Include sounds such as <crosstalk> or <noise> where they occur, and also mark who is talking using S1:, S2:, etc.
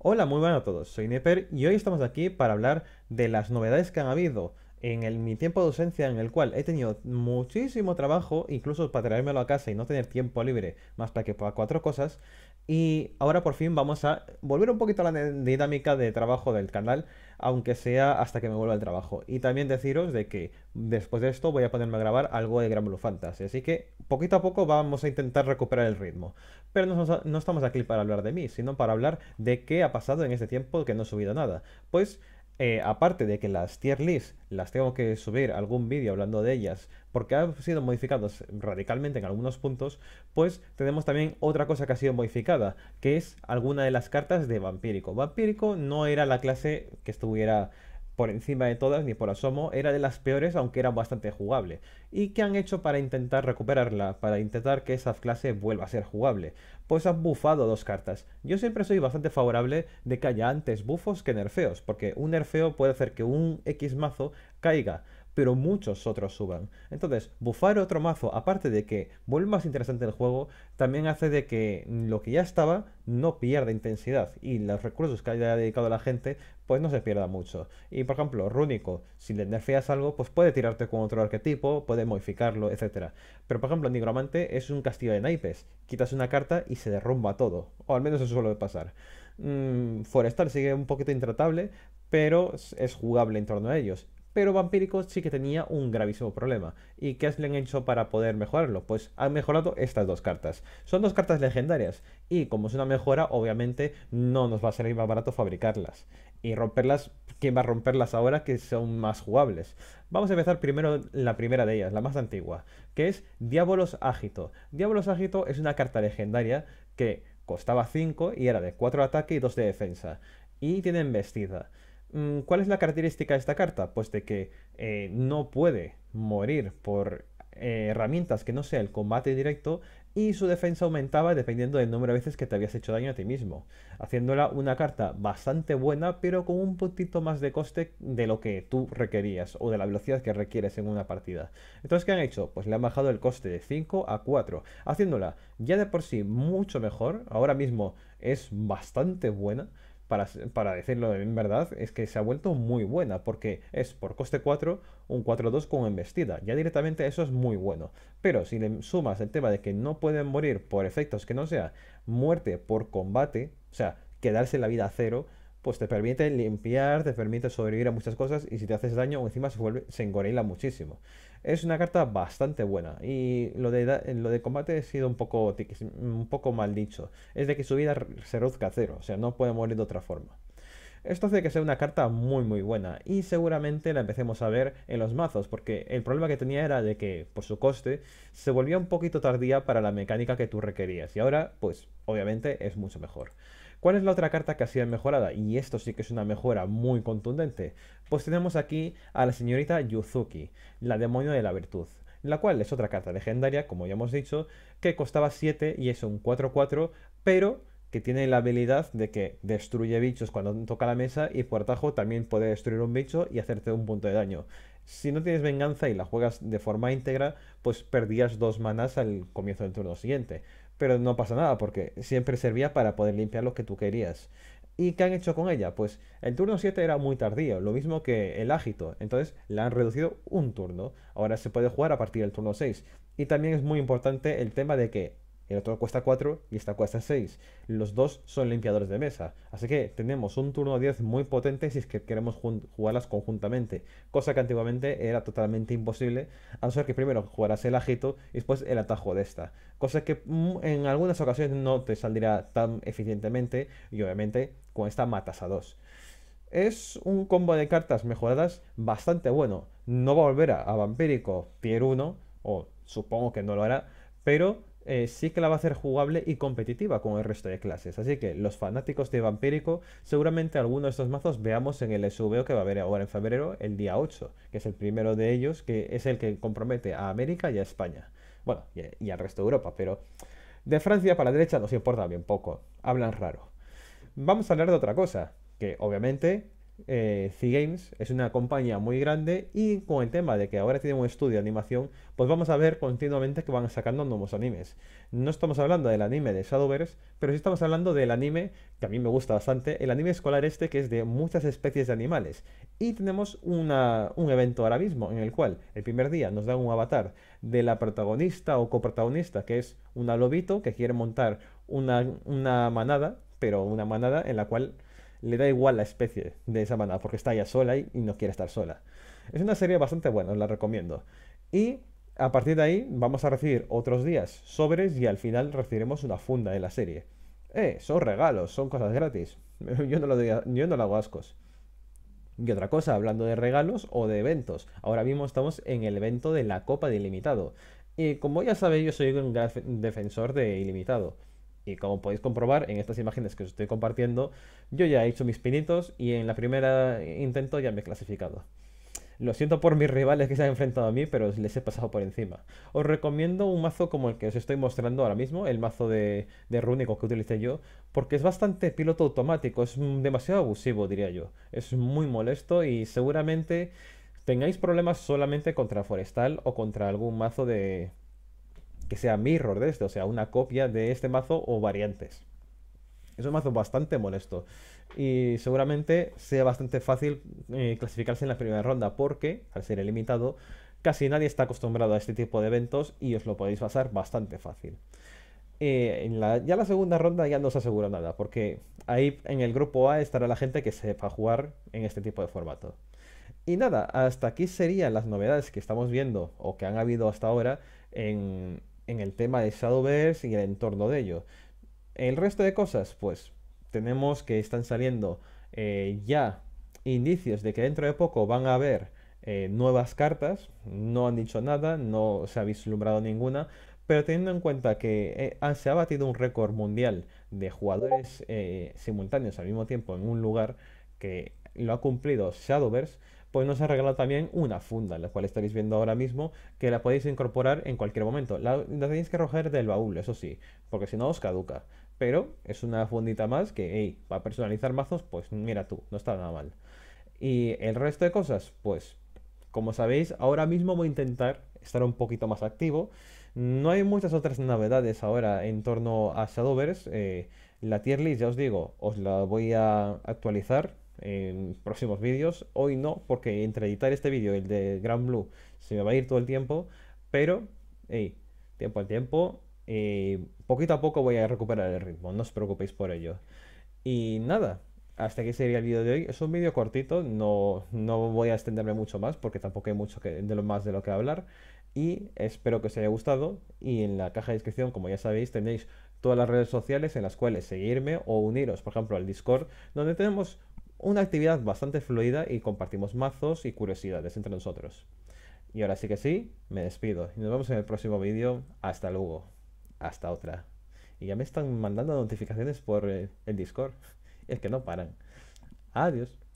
S1: Hola, muy buenas a todos, soy Neper y hoy estamos aquí para hablar de las novedades que han habido en mi tiempo de docencia en el cual he tenido muchísimo trabajo, incluso para traérmelo a casa y no tener tiempo libre más para que para cuatro cosas, y ahora por fin vamos a volver un poquito a la dinámica de trabajo del canal, aunque sea hasta que me vuelva el trabajo. Y también deciros de que después de esto voy a ponerme a grabar algo de Gran Blue Fantasy, así que poquito a poco vamos a intentar recuperar el ritmo. Pero no, no estamos aquí para hablar de mí, sino para hablar de qué ha pasado en este tiempo que no he subido nada. Pues eh, aparte de que las tier list las tengo que subir algún vídeo hablando de ellas porque han sido modificadas radicalmente en algunos puntos, pues tenemos también otra cosa que ha sido modificada, que es alguna de las cartas de Vampírico. Vampírico no era la clase que estuviera por encima de todas, ni por asomo, era de las peores, aunque era bastante jugable. ¿Y qué han hecho para intentar recuperarla? Para intentar que esa clase vuelva a ser jugable. Pues han bufado dos cartas. Yo siempre soy bastante favorable de que haya antes bufos que nerfeos, porque un nerfeo puede hacer que un X mazo caiga pero muchos otros suban. Entonces, bufar otro mazo, aparte de que vuelve más interesante el juego, también hace de que lo que ya estaba no pierda intensidad y los recursos que haya dedicado la gente pues no se pierda mucho. Y por ejemplo, Rúnico, si le nerfeas algo, pues puede tirarte con otro arquetipo, puede modificarlo, etc. Pero por ejemplo, Nigromante es un castillo de naipes, quitas una carta y se derrumba todo, o al menos eso suele pasar. Mm, Forestal sigue un poquito intratable, pero es jugable en torno a ellos pero Vampírico sí que tenía un gravísimo problema. ¿Y qué le han hecho para poder mejorarlo? Pues han mejorado estas dos cartas. Son dos cartas legendarias, y como es una mejora, obviamente no nos va a salir más barato fabricarlas. Y romperlas, ¿quién va a romperlas ahora que son más jugables? Vamos a empezar primero la primera de ellas, la más antigua, que es Diabolos Ágito. Diabolos Ágito es una carta legendaria que costaba 5 y era de 4 de ataque y 2 de defensa. Y tiene embestida. Mm, ¿Cuál es la característica de esta carta? Pues de que eh, no puede morir por eh, herramientas que no sea el combate directo y su defensa aumentaba dependiendo del número de veces que te habías hecho daño a ti mismo, haciéndola una carta bastante buena pero con un poquito más de coste de lo que tú requerías o de la velocidad que requieres en una partida. Entonces, ¿qué han hecho? Pues le han bajado el coste de 5 a 4, haciéndola ya de por sí mucho mejor, ahora mismo es bastante buena para, decirlo en verdad, es que se ha vuelto muy buena, porque es por coste 4 un 4-2 con embestida. Ya directamente eso es muy bueno. Pero si le sumas el tema de que no pueden morir por efectos que no sea muerte por combate, o sea, quedarse la vida a cero, pues te permite limpiar, te permite sobrevivir a muchas cosas y si te haces daño encima se, vuelve, engorila muchísimo. Es una carta bastante buena y lo de, lo de combate ha sido un poco, un poco mal dicho. Es de que su vida se reduzca a cero, o sea, no puede morir de otra forma. Esto hace que sea una carta muy muy buena y seguramente la empecemos a ver en los mazos porque el problema que tenía era de que por su coste se volvía un poquito tardía para la mecánica que tú requerías y ahora pues obviamente es mucho mejor. ¿Cuál es la otra carta que ha sido mejorada? Y esto sí que es una mejora muy contundente. Pues tenemos aquí a la señorita Yuzuki, la demonio de la virtud. La cual es otra carta legendaria, como ya hemos dicho, que costaba 7 y es un 4-4, pero que tiene la habilidad de que destruye bichos cuando toca la mesa y por atajo también puede destruir un bicho y hacerte un punto de daño. Si no tienes venganza y la juegas de forma íntegra, pues perdías dos manas al comienzo del turno siguiente pero no pasa nada porque siempre servía para poder limpiar lo que tú querías. ¿Y qué han hecho con ella? Pues el turno 7 era muy tardío, lo mismo que el ágito, entonces la han reducido un turno. Ahora se puede jugar a partir del turno 6. Y también es muy importante el tema de que el otro cuesta 4 y esta cuesta 6. Los dos son limpiadores de mesa, así que tenemos un turno 10 muy potente si es que queremos jugarlas conjuntamente, cosa que antiguamente era totalmente imposible, a no ser que primero jugaras el ajito y después el atajo de esta, cosa que mm, en algunas ocasiones no te saldrá tan eficientemente y obviamente con esta matas a dos. Es un combo de cartas mejoradas bastante bueno. No va a volver a, a Vampírico Tier 1, o supongo que no lo hará, pero eh, sí que la va a hacer jugable y competitiva con el resto de clases. Así que los fanáticos de Vampírico, seguramente algunos de estos mazos veamos en el SVO que va a haber ahora en febrero, el día 8, que es el primero de ellos, que es el que compromete a América y a España. Bueno, y, y al resto de Europa, pero de Francia para la derecha nos importa bien poco, hablan raro. Vamos a hablar de otra cosa, que obviamente eh, c Games es una compañía muy grande y con el tema de que ahora tiene un estudio de animación, pues vamos a ver continuamente que van sacando nuevos animes. No estamos hablando del anime de Shadowverse, pero sí estamos hablando del anime que a mí me gusta bastante, el anime escolar este que es de muchas especies de animales. Y tenemos un evento ahora mismo en el cual el primer día nos dan un avatar de la protagonista o coprotagonista, que es una lobito que quiere montar una, una manada, pero una manada en la cual le da igual la especie de esa manada porque está ya sola y, no quiere estar sola. Es una serie bastante buena, os la recomiendo. Y a partir de ahí vamos a recibir otros días sobres y al final recibiremos una funda de la serie. Eh, son regalos, son cosas gratis. <laughs> Yo no, lo hago ascos. Y otra cosa, hablando de regalos o de eventos. Ahora mismo estamos en el evento de la Copa de Ilimitado. Y como ya sabéis, yo soy un gran defensor de Ilimitado. Y como podéis comprobar en estas imágenes que os estoy compartiendo, yo ya he hecho mis pinitos y en la primera intento ya me he clasificado. Lo siento por mis rivales que se han enfrentado a mí, pero les he pasado por encima. Os recomiendo un mazo como el que os estoy mostrando ahora mismo, el mazo de, de que utilicé yo, porque es bastante piloto automático, es demasiado abusivo, diría yo. Es muy molesto y seguramente tengáis problemas solamente contra Forestal o contra algún mazo de, que sea mirror de este, o sea, una copia de este mazo o variantes. Es un mazo bastante molesto y seguramente sea bastante fácil eh, clasificarse en la primera ronda porque, al ser ilimitado, casi nadie está acostumbrado a este tipo de eventos y os lo podéis pasar bastante fácil. Eh, en la, ya la segunda ronda ya no os asegura nada, porque ahí en el grupo A estará la gente que sepa jugar en este tipo de formato. Y nada, hasta aquí serían las novedades que estamos viendo o que han habido hasta ahora en, en el tema de Shadowverse y el entorno de ello. El resto de cosas, pues tenemos que están saliendo eh, ya indicios de que dentro de poco van a haber eh, nuevas cartas. No han dicho nada, no se ha vislumbrado ninguna, pero teniendo en cuenta que eh, se ha batido un récord mundial de jugadores simultáneos al mismo tiempo en un lugar que lo ha cumplido Shadowverse, pues nos ha regalado también una funda, la cual estaréis viendo ahora mismo, que la podéis incorporar en cualquier momento. La, tenéis que roger del baúl, eso sí, porque si no os caduca. Pero es una fundita más que, hey, para personalizar mazos, pues mira tú, no está nada mal. Y el resto de cosas, pues, como sabéis, ahora mismo voy a intentar estar un poquito más activo. No hay muchas otras novedades ahora en torno a Shadowverse. Eh, la tier list, ya os digo, os la voy a actualizar en próximos vídeos. Hoy no, porque entre editar este vídeo y el de Gran Blue se me va a ir todo el tiempo, pero hey, tiempo al tiempo, y eh, poquito a poco voy a recuperar el ritmo, no os preocupéis por ello. Y nada, hasta aquí sería el vídeo de hoy. Es un vídeo cortito, no, voy a extenderme mucho más porque tampoco hay mucho de lo más de lo que hablar. Y espero que os haya gustado. Y en la caja de descripción, como ya sabéis, tenéis todas las redes sociales en las cuales seguirme o uniros, por ejemplo, al Discord, donde tenemos una actividad bastante fluida y compartimos mazos y curiosidades entre nosotros. Y ahora sí que sí, me despido y nos vemos en el próximo vídeo. Hasta luego. Hasta otra. Y ya me están mandando notificaciones por eh, el Discord. <laughs> Es que no paran. Adiós.